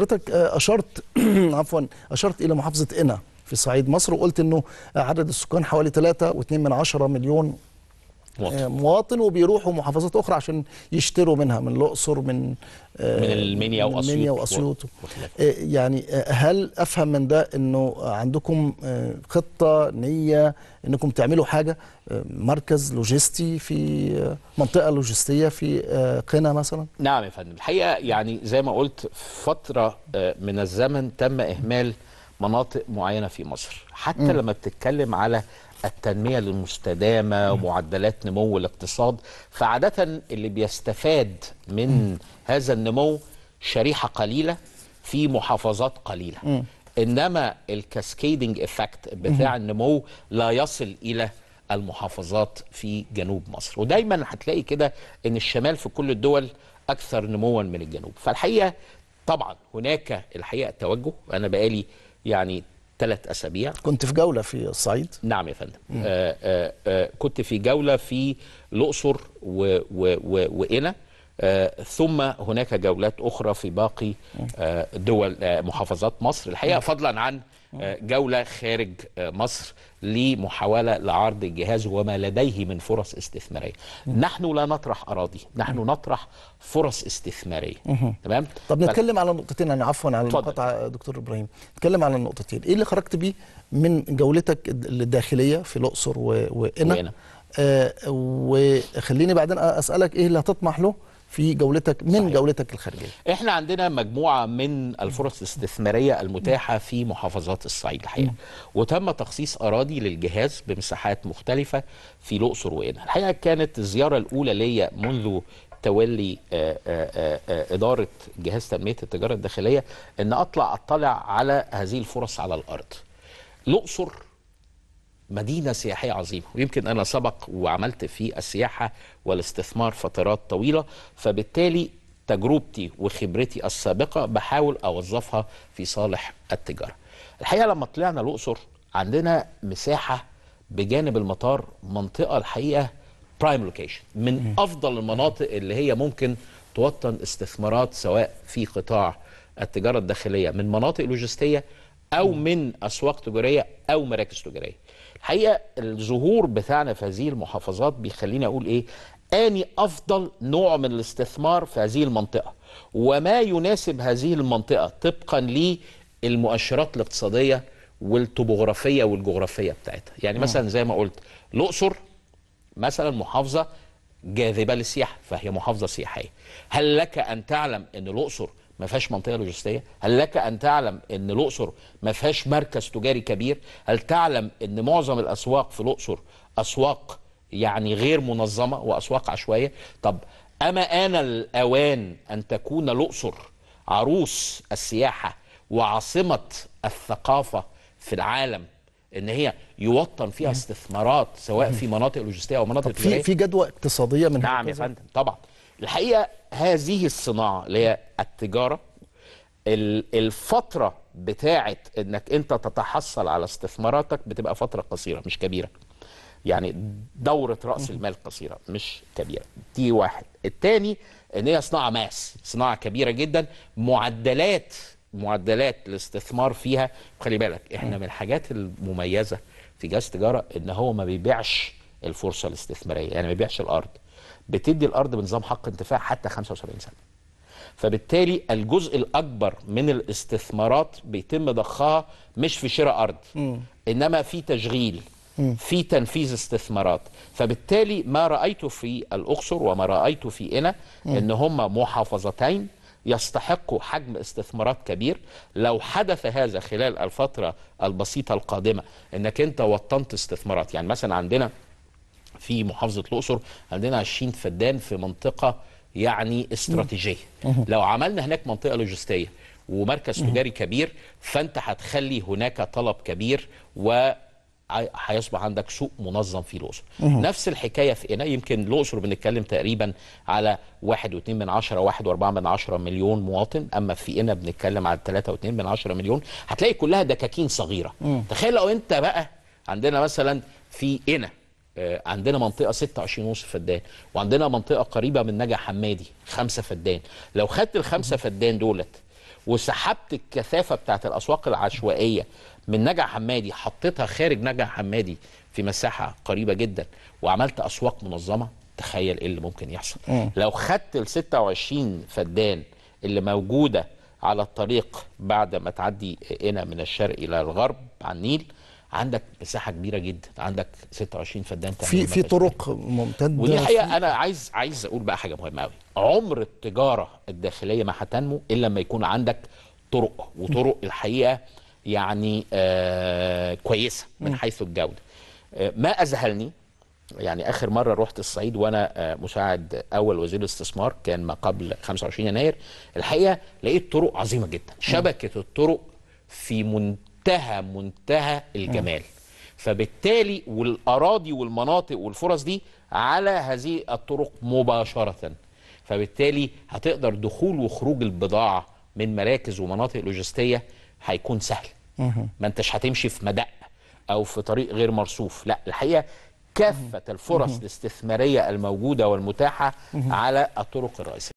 حضرتك آه، اشرت عفوا اشرت الى محافظه انا في صعيد مصر وقلت انه عدد السكان حوالي 3.2 مليون مواطن, آه، مواطن وبيروحوا محافظات اخرى عشان يشتروا منها من الاقصر من آه، من المنيا واسيوط المنيا واسيوط آه، يعني هل افهم من ده انه عندكم خطه نيه انكم تعملوا حاجه مركز لوجستي في منطقه لوجستيه في قنا مثلا نعم يا فندم الحقيقه يعني زي ما قلت فتره من الزمن تم اهمال مناطق معينه في مصر حتى م. لما بتتكلم على التنمية المستدامة ومعدلات نمو الاقتصاد فعادة اللي بيستفاد من هذا النمو شريحة قليلة في محافظات قليلة إنما الكاسكيدنج إفكت بتاع النمو لا يصل إلى المحافظات في جنوب مصر ودايما هتلاقي كده ان الشمال في كل الدول اكثر نموا من الجنوب فالحقيقه طبعا هناك الحقيقه توجه انا بقالي يعني ثلاث أسابيع كنت في جولة في الصعيد؟ نعم يا فندم آآ آآ آه، آه، آه، كنت في جولة في الأقصر وقنا آه، ثم هناك جولات أخرى في باقي آه، دول آه، محافظات مصر الحقيقة فضلا عن جولة خارج مصر لمحاولة لعرض الجهاز وما لديه من فرص استثمارية نحن لا نطرح أراضي نحن نطرح فرص استثمارية تمام طب نتكلم على نقطتين أنا يعني عفوا على المقاطعة دكتور إبراهيم نتكلم على النقطتين إيه اللي خرجت بيه من جولتك الداخلية في الأقصر وانا آه وخليني بعدين أسألك إيه اللي هتطمح له في جولتك من صحيح. جولتك الخارجيه احنا عندنا مجموعه من الفرص الاستثماريه المتاحه في محافظات الصعيد الحقيقه وتم تخصيص اراضي للجهاز بمساحات مختلفه في الاقصر وقنا الحقيقه كانت الزياره الاولى ليا منذ تولي آه، آه، آه، إدارة جهاز تنمية التجارة الداخلية أن أطلع أطلع على هذه الفرص على الأرض الأقصر مدينة سياحية عظيمة ويمكن أنا سبق وعملت في السياحة والاستثمار فترات طويلة فبالتالي تجربتي وخبرتي السابقة بحاول أوظفها في صالح التجارة الحقيقة لما طلعنا الأقصر عندنا مساحة بجانب المطار منطقة الحقيقة برايم لوكيشن من أفضل المناطق اللي هي ممكن توطن استثمارات سواء في قطاع التجارة الداخلية من مناطق لوجستية أو من أسواق تجارية أو مراكز تجارية حقيقه الظهور بتاعنا في هذه المحافظات بيخليني اقول ايه اني افضل نوع من الاستثمار في هذه المنطقه وما يناسب هذه المنطقه طبقا للمؤشرات الاقتصاديه والتوبوغرافيه والجغرافيه بتاعتها يعني مثلا زي ما قلت الاقصر مثلا محافظه جاذبه للسياحه فهي محافظه سياحيه هل لك ان تعلم ان الاقصر ما فيهاش منطقه لوجستيه؟ هل لك ان تعلم ان الاقصر ما فيهاش مركز تجاري كبير؟ هل تعلم ان معظم الاسواق في الاقصر اسواق يعني غير منظمه واسواق عشوائيه؟ طب اما ان الاوان ان تكون الاقصر عروس السياحه وعاصمه الثقافه في العالم ان هي يوطن فيها استثمارات سواء في مناطق لوجستيه او مناطق طب في في جدوى اقتصاديه من نعم يا فندم طبعا الحقيقه هذه الصناعه اللي هي التجاره الفتره بتاعه انك انت تتحصل على استثماراتك بتبقى فتره قصيره مش كبيره يعني دورة رأس المال قصيرة مش كبيرة دي واحد التاني ان هي صناعة ماس صناعة كبيرة جدا معدلات معدلات الاستثمار فيها خلي بالك احنا من الحاجات المميزة في جهاز تجارة ان هو ما بيبيعش الفرصه الاستثماريه يعني ما بيبيعش الارض بتدي الارض بنظام حق انتفاع حتى 75 سنه فبالتالي الجزء الاكبر من الاستثمارات بيتم ضخها مش في شراء ارض م. انما في تشغيل في تنفيذ استثمارات فبالتالي ما رايته في الاقصر وما رايته في إنا ان هم محافظتين يستحقوا حجم استثمارات كبير لو حدث هذا خلال الفتره البسيطه القادمه انك انت وطنت استثمارات يعني مثلا عندنا في محافظه الاقصر عندنا 20 فدان في منطقه يعني استراتيجيه لو عملنا هناك منطقه لوجستيه ومركز تجاري كبير فانت هتخلي هناك طلب كبير و هيصبح عندك سوق منظم في الاقصر نفس الحكايه في قنا يمكن الاقصر بنتكلم تقريبا على 1.2 من 10 1.4 من 10 مليون مواطن اما في قنا بنتكلم على 3.2 من 10 مليون هتلاقي كلها دكاكين صغيره تخيل لو انت بقى عندنا مثلا في قنا آه، عندنا منطقه 26 ونص فدان وعندنا منطقه قريبه من نجع حمادي 5 فدان لو خدت الخمسه فدان دولت وسحبت الكثافه بتاعت الاسواق العشوائيه من نجع حمادي حطيتها خارج نجع حمادي في مساحه قريبه جدا وعملت اسواق منظمه تخيل ايه اللي ممكن يحصل لو خدت ال 26 فدان اللي موجوده على الطريق بعد ما تعدي آه، هنا من الشرق الى الغرب على النيل عندك مساحه كبيره جدا عندك 26 فدان في في طرق ممتده ودي حقيقه انا عايز عايز اقول بقى حاجه مهمه قوي عمر التجاره الداخليه ما هتنمو الا لما يكون عندك طرق وطرق الحقيقه يعني آه كويسه من حيث الجوده آه ما اذهلني يعني اخر مره رحت الصعيد وانا آه مساعد اول وزير الاستثمار كان ما قبل 25 يناير الحقيقه لقيت طرق عظيمه جدا شبكه الطرق في منتهى منتهى منتهى الجمال فبالتالي والاراضي والمناطق والفرص دي على هذه الطرق مباشره فبالتالي هتقدر دخول وخروج البضاعه من مراكز ومناطق لوجستيه هيكون سهل ما انتش هتمشي في مدق او في طريق غير مرصوف لا الحقيقه كافه الفرص الاستثماريه الموجوده والمتاحه على الطرق الرئيسيه